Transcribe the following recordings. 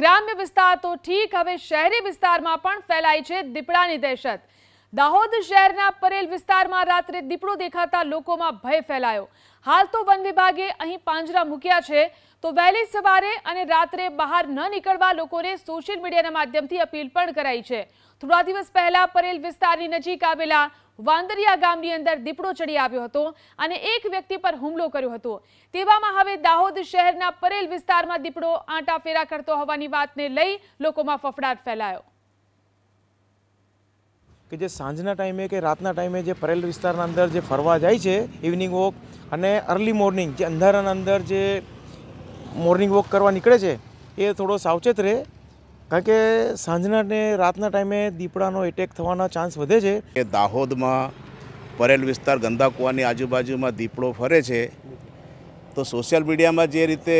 ગ્રામ્ય વિસ્તાર તો ઠીક હવે શહેરી વિસ્તારમાં પણ ફેલાઈ છે દીપડાની દહેશત દાહોદ શહેરના પરેલ વિસ્તારમાં રાત્રે દીપડો દેખાતા લોકોમાં ભય ફેલાયો હાલ તો વન વિભાગે અહીં પાંજરા મૂક્યા છે તો વહેલી સવારે અને રાત્રે બહાર ન નીકળવા લોકોને સોશિયલ મીડિયાના માધ્યમથી અપીલ પણ કરાઈ છે થોડા દિવસ પહેલા પરેલ વિસ્તારની નજીક આવેલા વાંદરિયા ગામની અંદર દીપડો ચડી આવ્યો હતો અને એક વ્યક્તિ પર હુમલો કર્યો હતો તેવામાં હવે દાહોદ શહેરના પરેલ વિસ્તારમાં દીપડો આંટા ફેરા કરતો હોવાની વાતને લઈ લોકોમાં ફફડાટ ફેલાયો કે જે સાંજના ટાઈમે કે રાતના ટાઈમે જે પરેલ વિસ્તારના અંદર જે ફરવા જાય છે ઇવનિંગ વોક અને અર્લી મોર્નિંગ જે અંધારાના અંદર જે મોર્નિંગ વોક કરવા નીકળે છે એ થોડો સાવચેત રહે કારણ કે સાંજના ને રાતના ટાઈમે દીપડાનો એટેક થવાના ચાન્સ વધે છે એ દાહોદમાં પરેલ વિસ્તાર ગંદા કૂવાની આજુબાજુમાં દીપડો ફરે છે તો સોશિયલ મીડિયામાં જે રીતે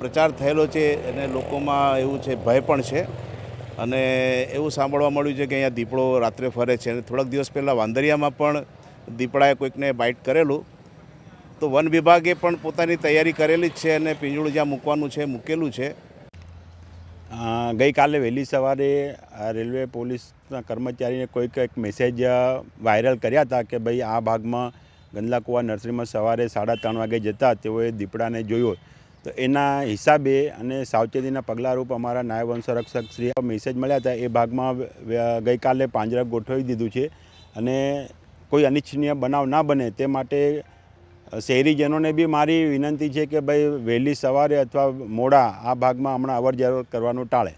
પ્રચાર થયેલો છે અને લોકોમાં એવું છે ભય પણ છે અને એવું સાંભળવા મળ્યું છે કે અહીંયા દીપડો રાત્રે ફરે છે અને થોડાક દિવસ પહેલાં વાંદરિયામાં પણ દીપડાએ કોઈકને બાઇટ કરેલું તો વન વિભાગે પણ પોતાની તૈયારી કરેલી જ છે અને પિંજળું જ્યાં મૂકવાનું છે મૂકેલું છે ગઈકાલે વહેલી સવારે રેલવે પોલીસના કર્મચારીને કોઈક એક મેસેજ વાયરલ કર્યા હતા કે ભાઈ આ ભાગમાં ગંદલાકુવા નર્સરીમાં સવારે સાડા ત્રણ વાગે જતા તેઓએ દીપડાને જોયો તો એના હિસાબે અને સાવચેતીના પગલાંરૂપ અમારા નાયબ વનસંરક્ષક શ્રી મેસેજ મળ્યા હતા એ ભાગમાં ગઈકાલે પાંજરા ગોઠવી દીધું છે અને કોઈ અનિચ્છનીય બનાવ ના બને તે માટે શહેરીજનોને બી મારી વિનંતી છે કે ભાઈ વહેલી સવારે અથવા મોડા આ ભાગમાં હમણાં અવર જવર કરવાનું ટાળે